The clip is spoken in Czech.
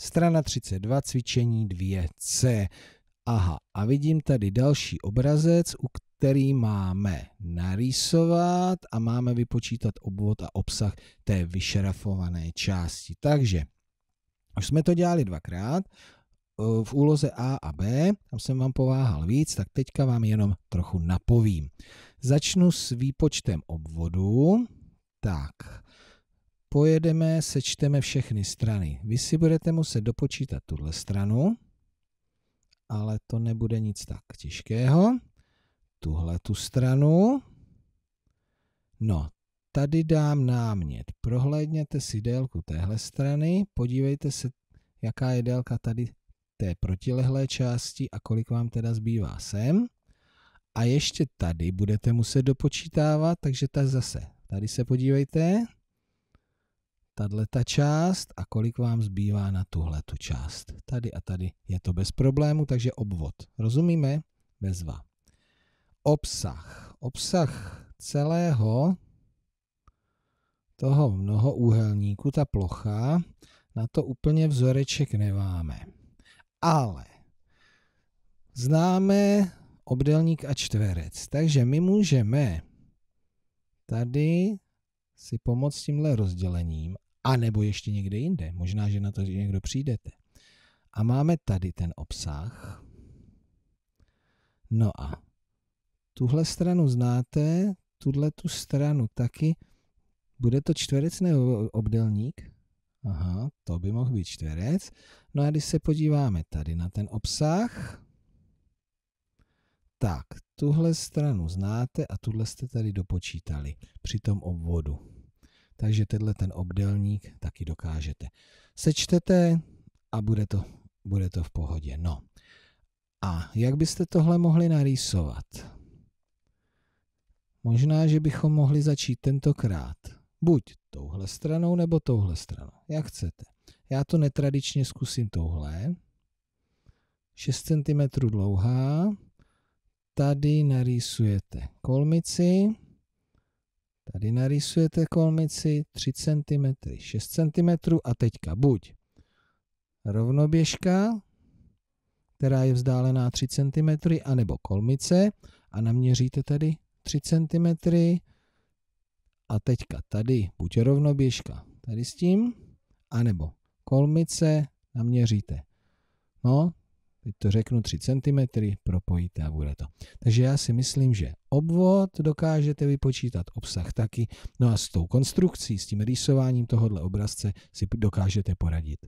Strana 32, cvičení 2C. Aha, a vidím tady další obrazec, u který máme narýsovat a máme vypočítat obvod a obsah té vyšrafované části. Takže, už jsme to dělali dvakrát, eh, v úloze A a B, tam jsem vám pováhal víc, tak teďka vám jenom trochu napovím. Začnu s výpočtem obvodu. Tak, pojedeme, sečteme všechny strany. Vy si budete muset dopočítat tuhle stranu, ale to nebude nic tak těžkého. Tuhle tu stranu. No, tady dám námět. Prohlédněte si délku téhle strany, podívejte se, jaká je délka tady té protilehlé části a kolik vám teda zbývá sem. A ještě tady budete muset dopočítávat, takže tak zase. Tady se podívejte, tato část a kolik vám zbývá na tuhle tu část. Tady a tady je to bez problému, takže obvod. Rozumíme? Bezva. Obsah. Obsah celého toho mnohoúhelníku, ta plocha, na to úplně vzoreček nemáme. Ale známe obdelník a čtverec, takže my můžeme tady si pomoct tímhle rozdělením a nebo ještě někde jinde. Možná, že na to někdo přijdete. A máme tady ten obsah. No a tuhle stranu znáte, tuhle tu stranu taky. Bude to čtverec nebo obdelník? Aha, to by mohl být čtverec. No a když se podíváme tady na ten obsah, tak tuhle stranu znáte a tuhle jste tady dopočítali při tom obvodu takže tenhle ten obdelník taky dokážete. Sečtete a bude to, bude to v pohodě. No. A jak byste tohle mohli narýsovat? Možná, že bychom mohli začít tentokrát. Buď touhle stranou, nebo touhle stranou. Jak chcete. Já to netradičně zkusím touhle. 6 cm dlouhá. Tady narýsujete kolmici. Tady narysujete kolmici 3 cm, 6 cm a teďka buď rovnoběžka, která je vzdálená 3 cm, anebo kolmice a naměříte tady 3 cm a teďka tady buď rovnoběžka tady s tím, anebo kolmice naměříte. No, teď to řeknu 3 cm, propojíte a bude to. Takže já si myslím, že obvod dokážete vypočítat, obsah taky, no a s tou konstrukcí, s tím rýsováním tohohle obrazce si dokážete poradit.